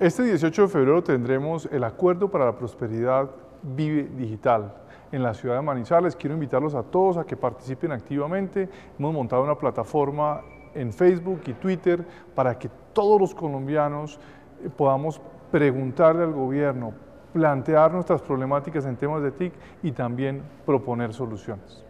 Este 18 de febrero tendremos el Acuerdo para la Prosperidad Vive Digital en la ciudad de Manizales. Quiero invitarlos a todos a que participen activamente. Hemos montado una plataforma en Facebook y Twitter para que todos los colombianos eh, podamos preguntarle al gobierno, plantear nuestras problemáticas en temas de TIC y también proponer soluciones.